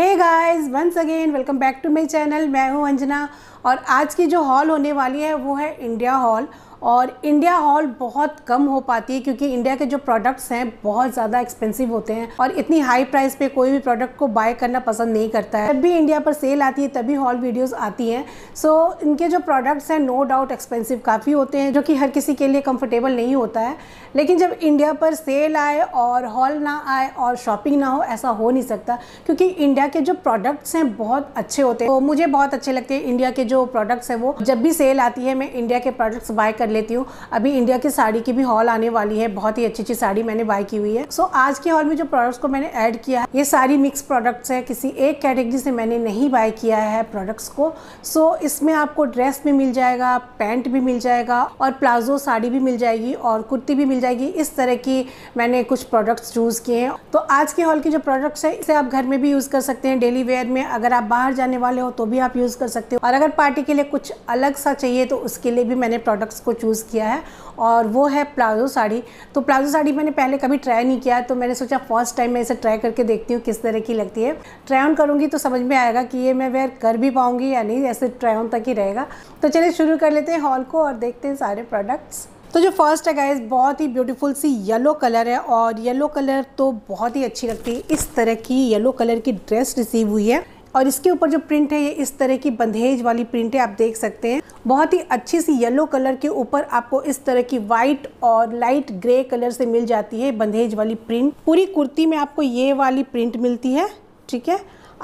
hey guys once again welcome back to my channel मैं हूं अंजना और आज की जो हॉल होने वाली है वो है इंडिया हॉल और इंडिया हॉल बहुत कम हो पाती है क्योंकि इंडिया के जो प्रोडक्ट्स हैं बहुत ज़्यादा एक्सपेंसिव होते हैं और इतनी हाई प्राइस पे कोई भी प्रोडक्ट को बाय करना पसंद नहीं करता है जब भी इंडिया पर सेल आती है तभी हॉल वीडियोस आती हैं सो so, इनके जो प्रोडक्ट्स हैं नो डाउट एक्सपेंसिव काफ़ी होते हैं जो कि हर किसी के लिए कम्फर्टेबल नहीं होता है लेकिन जब इंडिया पर सेल आए और हॉल ना आए और शॉपिंग ना हो ऐसा हो नहीं सकता क्योंकि इंडिया के जो प्रोडक्ट्स हैं बहुत अच्छे होते हैं तो मुझे बहुत अच्छे लगते हैं इंडिया के जो प्रोडक्ट्स हैं वो जब भी सेल आती है मैं इंडिया के प्रोडक्ट्स बाय कर लेती हूँ अभी इंडिया की साड़ी की भी हॉल आने वाली है बहुत ही अच्छी अच्छी साड़ी मैंने बाय की हुई है सो so, आज के हॉल में जो प्रोडक्ट्स को मैंने ऐड किया है ये सारी मिक्स प्रोडक्ट्स है किसी एक कैटेगरी से मैंने नहीं बाय किया है प्रोडक्ट्स को सो so, इसमें आपको ड्रेस भी मिल जाएगा पैंट भी मिल जाएगा और प्लाजो साड़ी भी मिल जाएगी और कुर्ती भी मिल जाएगी इस तरह की मैंने कुछ प्रोडक्ट्स चूज़ किए हैं तो आज के हॉल के जो प्रोडक्ट्स है इसे आप घर में भी यूज़ कर सकते हैं डेली वेयर में अगर आप बाहर जाने वाले हो तो भी आप यूज़ कर सकते हो और अगर पार्टी के लिए कुछ अलग सा चाहिए तो उसके लिए भी मैंने प्रोडक्ट्स को चूज़ किया है और वो है प्लाजो साड़ी तो प्लाजो साड़ी मैंने पहले कभी ट्राई नहीं किया तो मैंने सोचा फर्स्ट टाइम मैं इसे ट्राई करके देखती हूँ किस तरह की लगती है ट्राई ऑन करूँगी तो समझ में आएगा कि ये मैं वेयर कर भी पाऊँगी या नहीं ऐसे ट्राई ऑन तक ही रहेगा तो चलिए शुरू कर लेते हैं हॉल को और देखते हैं सारे प्रोडक्ट्स तो जो फर्स्ट है गाइज बहुत ही ब्यूटीफुल सी येलो कलर है और येलो कलर तो बहुत ही अच्छी लगती है इस तरह की येलो कलर की ड्रेस रिसीव हुई है और इसके ऊपर जो प्रिंट है ये इस तरह की बंधेज वाली प्रिंट है आप देख सकते हैं बहुत ही अच्छी सी येलो कलर के ऊपर आपको इस तरह की वाइट और लाइट ग्रे कलर से मिल जाती है बंधेज वाली प्रिंट पूरी कुर्ती में आपको ये वाली प्रिंट मिलती है ठीक है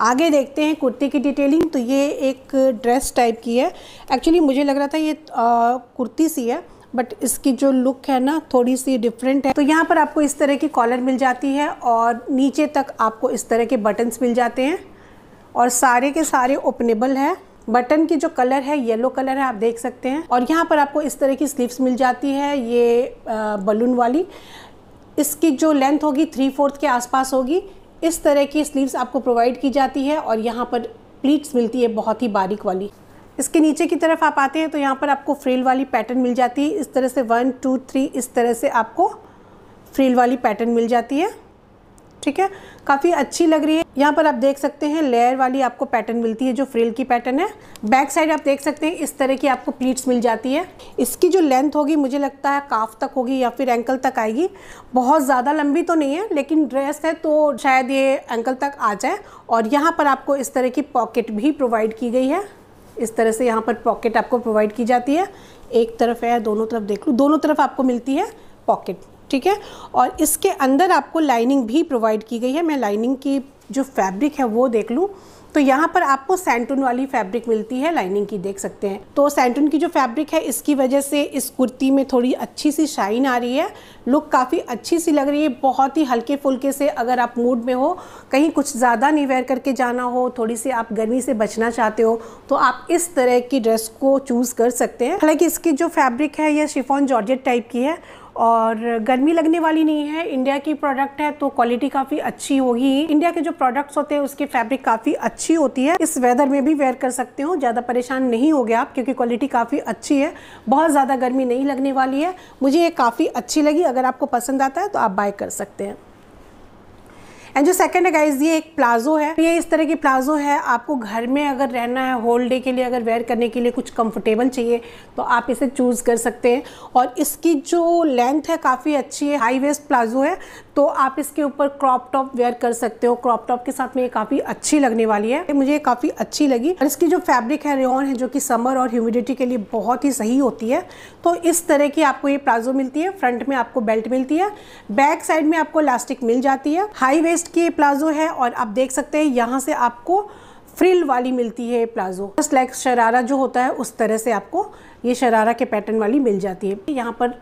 आगे देखते हैं कुर्ती की डिटेलिंग तो ये एक ड्रेस टाइप की है एक्चुअली मुझे लग रहा था ये आ, कुर्ती सी है बट इसकी जो लुक है ना थोड़ी सी डिफरेंट है तो यहाँ पर आपको इस तरह की कॉलर मिल जाती है और नीचे तक आपको इस तरह के बटन्स मिल जाते हैं और सारे के सारे ओपनेबल है बटन की जो कलर है येलो कलर है आप देख सकते हैं और यहाँ पर आपको इस तरह की स्लीव्स मिल जाती है ये बलून वाली इसकी जो लेंथ होगी थ्री फोर्थ के आसपास होगी इस तरह की स्लीव्स आपको प्रोवाइड की जाती है और यहाँ पर प्लीट्स मिलती है बहुत ही बारीक वाली इसके नीचे की तरफ आप आते हैं तो यहाँ पर आपको फ्रिल वाली पैटर्न मिल जाती है इस तरह से वन टू थ्री इस तरह से आपको फ्रिल वाली पैटर्न मिल जाती है ठीक है काफ़ी अच्छी लग रही है यहाँ पर आप देख सकते हैं लेयर वाली आपको पैटर्न मिलती है जो फ्रिल की पैटर्न है बैक साइड आप देख सकते हैं इस तरह की आपको प्लीट्स मिल जाती है इसकी जो लेंथ होगी मुझे लगता है काफ तक होगी या फिर एंकल तक आएगी बहुत ज़्यादा लंबी तो नहीं है लेकिन ड्रेस है तो शायद ये एंकल तक आ जाए और यहाँ पर आपको इस तरह की पॉकेट भी प्रोवाइड की गई है इस तरह से यहाँ पर पॉकेट आपको प्रोवाइड की जाती है एक तरफ है दोनों तरफ देख लूँ दोनों तरफ आपको मिलती है पॉकेट ठीक है और इसके अंदर आपको लाइनिंग भी प्रोवाइड की गई है मैं लाइनिंग की जो फैब्रिक है वो देख लूँ तो यहाँ पर आपको सैंटून वाली फैब्रिक मिलती है लाइनिंग की देख सकते हैं तो सैंटून की जो फैब्रिक है इसकी वजह से इस कुर्ती में थोड़ी अच्छी सी शाइन आ रही है लुक काफ़ी अच्छी सी लग रही है बहुत ही हल्के फुल्के से अगर आप मूड में हो कहीं कुछ ज़्यादा नहीं वेयर करके जाना हो थोड़ी सी आप गर्मी से बचना चाहते हो तो आप इस तरह की ड्रेस को चूज़ कर सकते हैं हालाँकि इसकी जो फैब्रिक है यह शिफॉन जॉर्जेट टाइप की है और गर्मी लगने वाली नहीं है इंडिया की प्रोडक्ट है तो क्वालिटी काफ़ी अच्छी होगी इंडिया के जो प्रोडक्ट्स होते हैं उसकी फैब्रिक काफ़ी अच्छी होती है इस वेदर में भी वेयर कर सकते हो ज़्यादा परेशान नहीं हो गया आप क्योंकि क्वालिटी काफ़ी अच्छी है बहुत ज़्यादा गर्मी नहीं लगने वाली है मुझे ये काफ़ी अच्छी लगी अगर आपको पसंद आता है तो आप बाय कर सकते हैं एंड जो सेकंड है गाइज ये एक प्लाजो है ये इस तरह की प्लाजो है आपको घर में अगर रहना है होल डे के लिए अगर वेयर करने के लिए कुछ कंफर्टेबल चाहिए तो आप इसे चूज़ कर सकते हैं और इसकी जो लेंथ है काफ़ी अच्छी है हाई वेस्ट प्लाजो है तो आप इसके ऊपर क्रॉप टॉप वेयर कर सकते हो क्रॉप टॉप के साथ में ये काफ़ी अच्छी लगने वाली है मुझे काफ़ी अच्छी लगी और इसकी जो फैब्रिक है रेन है जो कि समर और ह्यूमिडिटी के लिए बहुत ही सही होती है तो इस तरह की आपको ये प्लाजो मिलती है फ्रंट में आपको बेल्ट मिलती है बैक साइड में आपको इलास्टिक मिल जाती है हाई वेस्ट वेस्ट की प्लाज़ो है और आप देख सकते हैं यहाँ से आपको फ्रिल वाली मिलती है प्लाज़ो जस्ट लाइक शरारा जो होता है उस तरह से आपको ये शरारा के पैटर्न वाली मिल जाती है यहाँ पर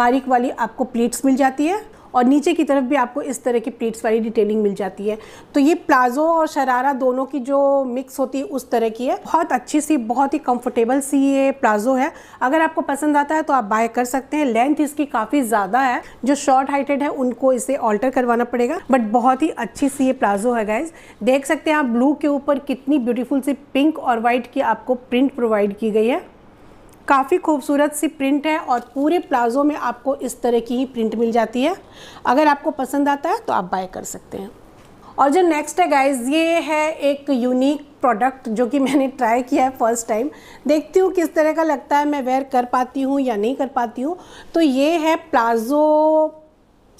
बारीक वाली आपको प्लीट्स मिल जाती है और नीचे की तरफ भी आपको इस तरह की प्लीट्स वाली डिटेलिंग मिल जाती है तो ये प्लाजो और शरारा दोनों की जो मिक्स होती है उस तरह की है बहुत अच्छी सी बहुत ही कंफर्टेबल सी ये प्लाजो है अगर आपको पसंद आता है तो आप बाय कर सकते हैं लेंथ इसकी काफ़ी ज़्यादा है जो शॉर्ट हाइटेड है उनको इसे ऑल्टर करवाना पड़ेगा बट बहुत ही अच्छी सी ये प्लाजो है गाइज देख सकते हैं आप ब्लू के ऊपर कितनी ब्यूटीफुल सी पिंक और वाइट की आपको प्रिंट प्रोवाइड की गई है काफ़ी खूबसूरत सी प्रिंट है और पूरे प्लाज़ो में आपको इस तरह की ही प्रिंट मिल जाती है अगर आपको पसंद आता है तो आप बाय कर सकते हैं और जो नेक्स्ट है गाइज ये है एक यूनिक प्रोडक्ट जो कि मैंने ट्राई किया है फर्स्ट टाइम देखती हूँ किस तरह का लगता है मैं वेयर कर पाती हूँ या नहीं कर पाती हूँ तो ये है प्लाज़ो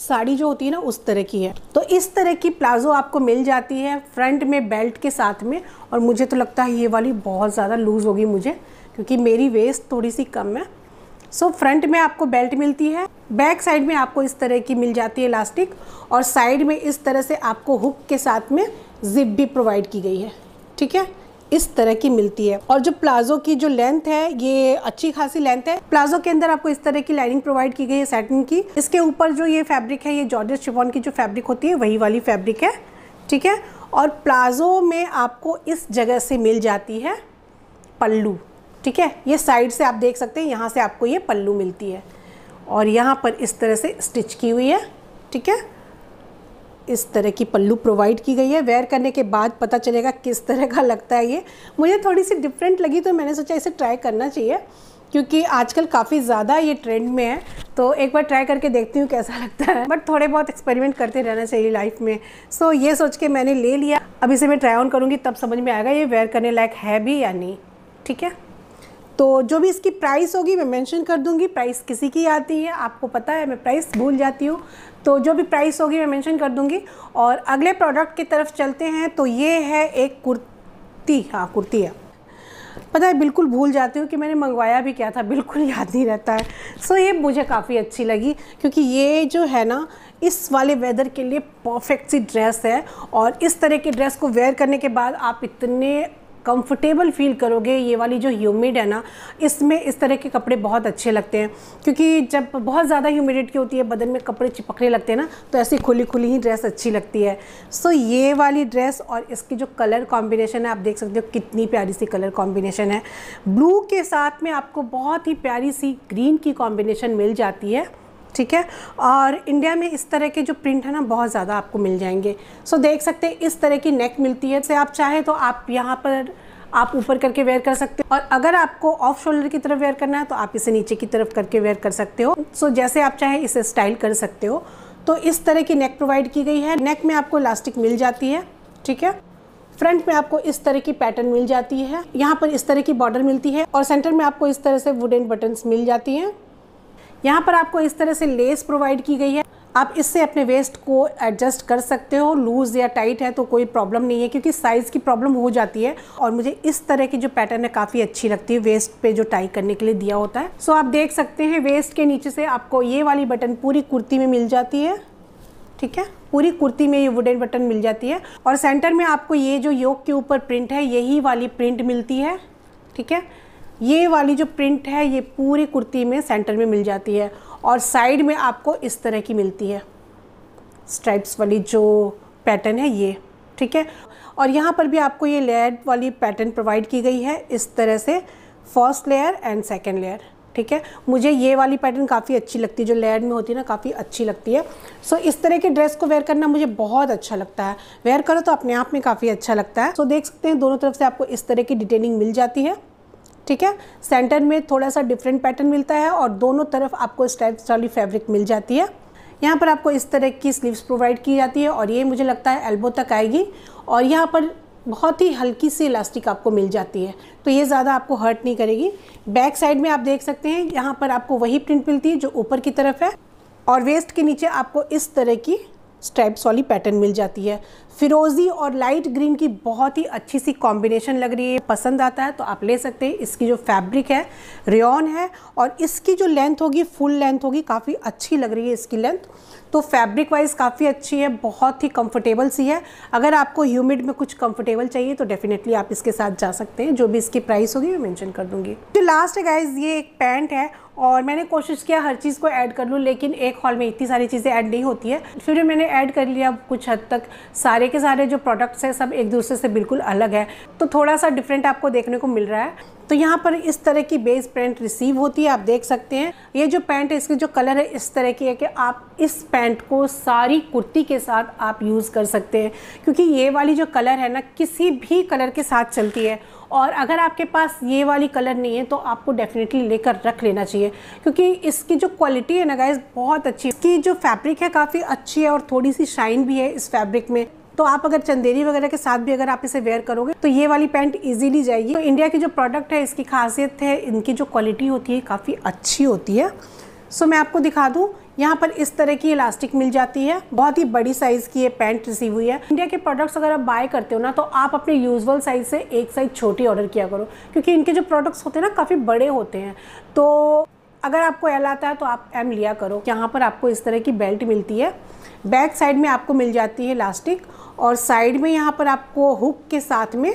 साड़ी जो होती है ना उस तरह की है तो इस तरह की प्लाज़ो आपको मिल जाती है फ्रंट में बेल्ट के साथ में और मुझे तो लगता है ये वाली बहुत ज़्यादा लूज़ होगी मुझे क्योंकि मेरी वेस्ट थोड़ी सी कम है सो so, फ्रंट में आपको बेल्ट मिलती है बैक साइड में आपको इस तरह की मिल जाती है इलास्टिक और साइड में इस तरह से आपको हुक के साथ में जिप भी प्रोवाइड की गई है ठीक है इस तरह की मिलती है और जो प्लाजो की जो लेंथ है ये अच्छी खासी लेंथ है प्लाजो के अंदर आपको इस तरह की लाइनिंग प्रोवाइड की गई है सैटिन की इसके ऊपर जो ये फैब्रिक है ये जॉर्जेस शिफॉन की जो फैब्रिक होती है वही वाली फैब्रिक है ठीक है और प्लाजो में आपको इस जगह से मिल जाती है पल्लू ठीक है ये साइड से आप देख सकते हैं यहाँ से आपको ये पल्लू मिलती है और यहाँ पर इस तरह से स्टिच की हुई है ठीक है इस तरह की पल्लू प्रोवाइड की गई है वेयर करने के बाद पता चलेगा किस तरह का लगता है ये मुझे थोड़ी सी डिफरेंट लगी तो मैंने सोचा इसे ट्राई करना चाहिए क्योंकि आजकल काफ़ी ज़्यादा ये ट्रेंड में है तो एक बार ट्राई करके देखती हूँ कैसा लगता है बट थोड़े बहुत एक्सपेरिमेंट करते रहना चाहिए लाइफ में सो so, ये सोच के मैंने ले लिया अब इसे मैं ट्राई ऑन करूँगी तब समझ में आएगा ये वेयर करने लायक है भी या नहीं ठीक है तो जो भी इसकी प्राइस होगी मैं मेंशन कर दूंगी प्राइस किसी की आती है आपको पता है मैं प्राइस भूल जाती हूँ तो जो भी प्राइस होगी मैं मेंशन कर दूंगी और अगले प्रोडक्ट की तरफ चलते हैं तो ये है एक कुर्ती हाँ कुर्ती है पता है बिल्कुल भूल जाती हूँ कि मैंने मंगवाया भी क्या था बिल्कुल याद नहीं रहता है सो ये मुझे काफ़ी अच्छी लगी क्योंकि ये जो है ना इस वाले वेदर के लिए परफेक्ट सी ड्रेस है और इस तरह के ड्रेस को वेयर करने के बाद आप इतने कंफर्टेबल फील करोगे ये वाली जो ह्यूमिड है ना इसमें इस तरह के कपड़े बहुत अच्छे लगते हैं क्योंकि जब बहुत ज़्यादा ह्यूमिडिटी होती है बदन में कपड़े चिपकने लगते हैं ना तो ऐसी खुली खुली ही ड्रेस अच्छी लगती है सो so, ये वाली ड्रेस और इसकी जो कलर कॉम्बिनेशन है आप देख सकते हो कितनी प्यारी सी कलर कॉम्बिनेशन है ब्लू के साथ में आपको बहुत ही प्यारी सी ग्रीन की कॉम्बिनेशन मिल जाती है ठीक है और इंडिया में इस तरह के जो प्रिंट है ना बहुत ज़्यादा आपको मिल जाएंगे सो देख सकते हैं इस तरह की नेक मिलती है से आप चाहे तो आप यहाँ पर आप ऊपर करके वेयर कर सकते हो और अगर आपको ऑफ शोल्डर की तरफ वेयर करना है तो आप इसे नीचे की तरफ करके वेयर कर सकते हो सो जैसे आप चाहे इसे स्टाइल कर सकते हो तो इस तरह की नेक प्रोवाइड की गई है नेक में आपको इलास्टिक मिल जाती है ठीक है फ्रंट में आपको इस तरह की पैटर्न मिल जाती है यहाँ पर इस तरह की बॉर्डर मिलती है और सेंटर में आपको इस तरह से वुडन बटन्स मिल जाती हैं यहाँ पर आपको इस तरह से लेस प्रोवाइड की गई है आप इससे अपने वेस्ट को एडजस्ट कर सकते हो लूज़ या टाइट है तो कोई प्रॉब्लम नहीं है क्योंकि साइज़ की प्रॉब्लम हो जाती है और मुझे इस तरह की जो पैटर्न है काफ़ी अच्छी लगती है वेस्ट पे जो टाई करने के लिए दिया होता है सो आप देख सकते हैं वेस्ट के नीचे से आपको ये वाली बटन पूरी कुर्ती में मिल जाती है ठीक है पूरी कुर्ती में ये वुडन बटन मिल जाती है और सेंटर में आपको ये जो योग के ऊपर प्रिंट है यही वाली प्रिंट मिलती है ठीक है ये वाली जो प्रिंट है ये पूरी कुर्ती में सेंटर में मिल जाती है और साइड में आपको इस तरह की मिलती है स्ट्राइप्स वाली जो पैटर्न है ये ठीक है और यहाँ पर भी आपको ये लेयर वाली पैटर्न प्रोवाइड की गई है इस तरह से first layer and second layer ठीक है मुझे ये वाली पैटर्न काफ़ी अच्छी लगती है जो लेयर में होती है ना काफ़ी अच्छी लगती है सो so, इस तरह के ड्रेस को वेयर करना मुझे बहुत अच्छा लगता है वेयर करो तो अपने आप में काफ़ी अच्छा लगता है सो so, देख सकते हैं दोनों तरफ से आपको इस तरह की डिटेलिंग मिल जाती है ठीक है सेंटर में थोड़ा सा डिफरेंट पैटर्न मिलता है और दोनों तरफ आपको स्टेप्स वाली फैब्रिक मिल जाती है यहाँ पर आपको इस तरह की स्लीव्स प्रोवाइड की जाती है और ये मुझे लगता है एल्बो तक आएगी और यहाँ पर बहुत ही हल्की सी इलास्टिक आपको मिल जाती है तो ये ज़्यादा आपको हर्ट नहीं करेगी बैक साइड में आप देख सकते हैं यहाँ पर आपको वही प्रिंट मिलती है जो ऊपर की तरफ है और वेस्ट के नीचे आपको इस तरह की स्ट्राइप्स वाली पैटर्न मिल जाती है फिरोज़ी और लाइट ग्रीन की बहुत ही अच्छी सी कॉम्बिनेशन लग रही है पसंद आता है तो आप ले सकते हैं इसकी जो फैब्रिक है रेन है और इसकी जो लेंथ होगी फुल लेंथ होगी काफ़ी अच्छी लग रही है इसकी लेंथ तो फैब्रिक वाइज काफ़ी अच्छी है बहुत ही कंफर्टेबल सी है अगर आपको ह्यूमिड में कुछ कंफर्टेबल चाहिए तो डेफिनेटली आप इसके साथ जा सकते हैं जो भी इसकी प्राइस होगी मैं मेंशन कर दूंगी तो लास्ट है गाइज ये एक पैंट है और मैंने कोशिश किया हर चीज़ को ऐड कर लूँ लेकिन एक हॉल में इतनी सारी चीज़ें ऐड नहीं होती है फिर मैंने ऐड कर लिया कुछ हद तक सारे के सारे जो प्रोडक्ट्स हैं सब एक दूसरे से बिल्कुल अलग है तो थोड़ा सा डिफरेंट आपको देखने को मिल रहा है तो यहाँ पर इस तरह की बेस पैंट रिसीव होती है आप देख सकते हैं ये जो पैंट है इसकी जो कलर है इस तरह की है कि आप इस पैंट को सारी कुर्ती के साथ आप यूज़ कर सकते हैं क्योंकि ये वाली जो कलर है ना किसी भी कलर के साथ चलती है और अगर आपके पास ये वाली कलर नहीं है तो आपको डेफिनेटली लेकर रख लेना चाहिए क्योंकि इसकी जो क्वालिटी है ना गाइज बहुत अच्छी है इसकी जो फैब्रिक है काफ़ी अच्छी है और थोड़ी सी शाइन भी है इस फैब्रिक में तो आप अगर चंदेरी वगैरह के साथ भी अगर आप इसे वेयर करोगे तो ये वाली पैंट इजीली जाएगी तो इंडिया की जो प्रोडक्ट है इसकी खासियत है इनकी जो क्वालिटी होती है काफ़ी अच्छी होती है सो मैं आपको दिखा दूँ यहाँ पर इस तरह की इलास्टिक मिल जाती है बहुत ही बड़ी साइज़ की ये पैंट रिसीव हुई है इंडिया के प्रोडक्ट्स अगर आप बाय करते हो ना तो आप अपने यूजुअल साइज़ से एक साइज़ छोटी ऑर्डर किया करो क्योंकि इनके जो प्रोडक्ट्स होते हैं ना काफ़ी बड़े होते हैं तो अगर आपको एल आता है तो आप एम लिया करो यहाँ पर आपको इस तरह की बेल्ट मिलती है बैक साइड में आपको मिल जाती है इलास्टिक और साइड में यहाँ पर आपको हुक के साथ में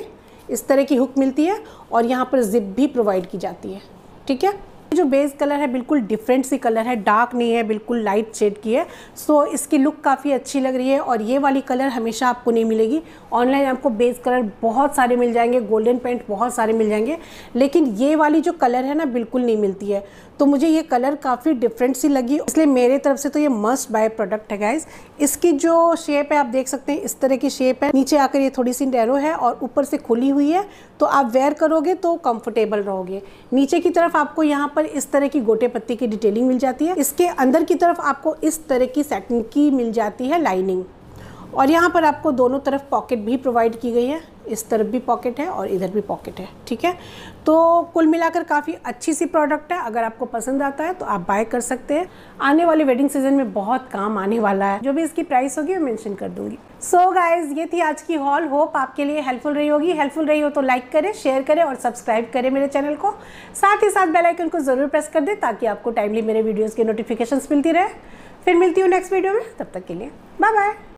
इस तरह की हुक मिलती है और यहाँ पर जिप भी प्रोवाइड की जाती है ठीक है जो बेस कलर है बिल्कुल डिफरेंट सी कलर है डार्क नहीं है बिल्कुल लाइट शेड की है सो so, इसकी लुक काफ़ी अच्छी लग रही है और ये वाली कलर हमेशा आपको नहीं मिलेगी ऑनलाइन आपको बेस कलर बहुत सारे मिल जाएंगे गोल्डन पेंट बहुत सारे मिल जाएंगे लेकिन ये वाली जो कलर है ना बिल्कुल नहीं मिलती है तो मुझे ये कलर काफ़ी डिफरेंट सी लगी इसलिए मेरे तरफ से तो ये मस्ट बाय प्रोडक्ट है गाइज इसकी जो शेप है आप देख सकते हैं इस तरह की शेप है नीचे आकर ये थोड़ी सी डेरो है और ऊपर से खुली हुई है तो आप वेयर करोगे तो कंफर्टेबल रहोगे नीचे की तरफ आपको यहाँ पर इस तरह की गोटे पत्ती की डिटेलिंग मिल जाती है इसके अंदर की तरफ आपको इस तरह की सेटिंग की मिल जाती है लाइनिंग और यहाँ पर आपको दोनों तरफ पॉकेट भी प्रोवाइड की गई है इस तरफ भी पॉकेट है और इधर भी पॉकेट है ठीक है तो कुल मिलाकर काफ़ी अच्छी सी प्रोडक्ट है अगर आपको पसंद आता है तो आप बाय कर सकते हैं आने वाले वेडिंग सीजन में बहुत काम आने वाला है जो भी इसकी प्राइस होगी मैं मेंशन कर दूंगी सो so गाइज ये थी आज की हॉल होप आपके लिए हेल्पफुल रही होगी हेल्पफुल रही हो तो लाइक करें शेयर करें और सब्सक्राइब करें मेरे चैनल को साथ ही साथ बेलाइकन को ज़रूर प्रेस कर दें ताकि आपको टाइमली मेरे वीडियोज़ की नोटिफिकेशन मिलती रहे फिर मिलती हूँ नेक्स्ट वीडियो में तब तक के लिए बाय बाय